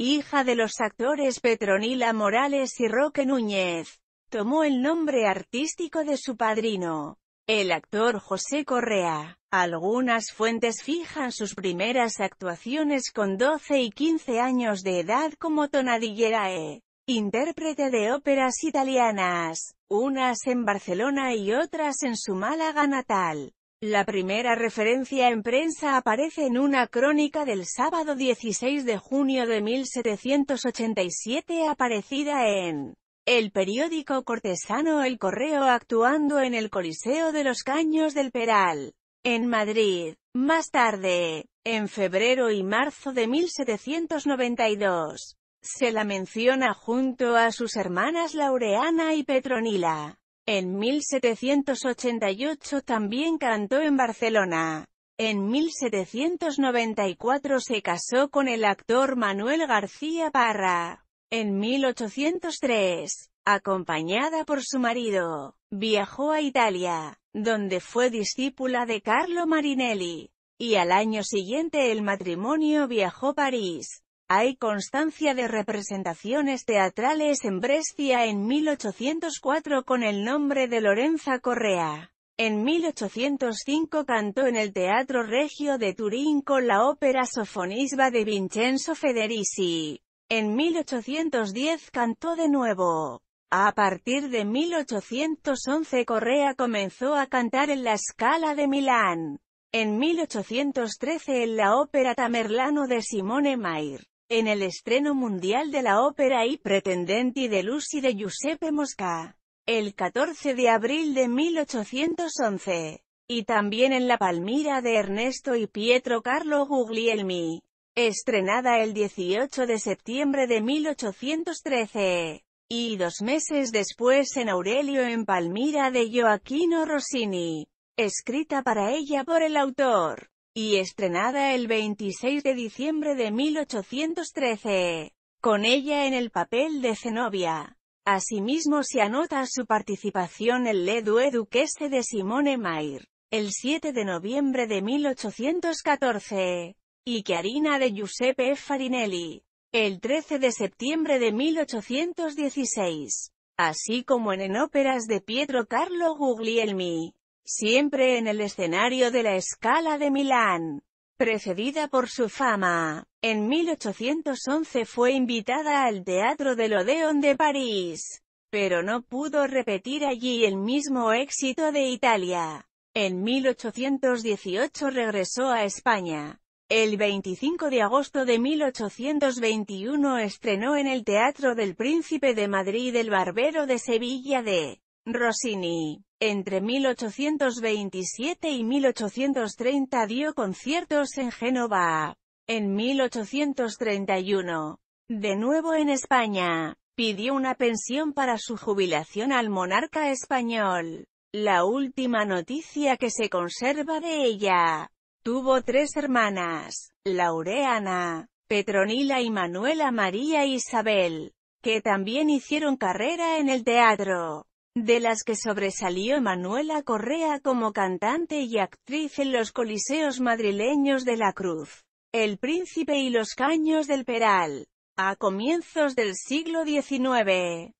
hija de los actores Petronila Morales y Roque Núñez. Tomó el nombre artístico de su padrino, el actor José Correa. Algunas fuentes fijan sus primeras actuaciones con 12 y 15 años de edad como Tonadillerae, intérprete de óperas italianas, unas en Barcelona y otras en su Málaga natal. La primera referencia en prensa aparece en una crónica del sábado 16 de junio de 1787 aparecida en el periódico cortesano El Correo actuando en el Coliseo de los Caños del Peral, en Madrid. Más tarde, en febrero y marzo de 1792, se la menciona junto a sus hermanas Laureana y Petronila. En 1788 también cantó en Barcelona. En 1794 se casó con el actor Manuel García Parra. En 1803, acompañada por su marido, viajó a Italia, donde fue discípula de Carlo Marinelli, y al año siguiente el matrimonio viajó a París, hay constancia de representaciones teatrales en Brescia en 1804 con el nombre de Lorenza Correa. En 1805 cantó en el Teatro Regio de Turín con la ópera Sofonisba de Vincenzo Federici. En 1810 cantó de nuevo. A partir de 1811 Correa comenzó a cantar en la Scala de Milán. En 1813 en la ópera Tamerlano de Simone Mair en el estreno mundial de la ópera y pretendente de Lucy de Giuseppe Mosca, el 14 de abril de 1811, y también en La Palmira de Ernesto y Pietro Carlo Guglielmi, estrenada el 18 de septiembre de 1813, y dos meses después en Aurelio en Palmira de Joaquino Rossini, escrita para ella por el autor y estrenada el 26 de diciembre de 1813, con ella en el papel de Zenobia. Asimismo se anota su participación en le Duquese de Simone Maire, el 7 de noviembre de 1814, y Chiarina de Giuseppe Farinelli, el 13 de septiembre de 1816, así como en, en óperas de Pietro Carlo Guglielmi siempre en el escenario de la escala de Milán. Precedida por su fama, en 1811 fue invitada al Teatro del Odeón de París, pero no pudo repetir allí el mismo éxito de Italia. En 1818 regresó a España. El 25 de agosto de 1821 estrenó en el Teatro del Príncipe de Madrid El Barbero de Sevilla de Rossini. Entre 1827 y 1830 dio conciertos en Génova. En 1831, de nuevo en España, pidió una pensión para su jubilación al monarca español. La última noticia que se conserva de ella. Tuvo tres hermanas, Laureana, Petronila y Manuela María Isabel, que también hicieron carrera en el teatro de las que sobresalió Manuela Correa como cantante y actriz en los coliseos madrileños de la Cruz, El Príncipe y los Caños del Peral, a comienzos del siglo XIX.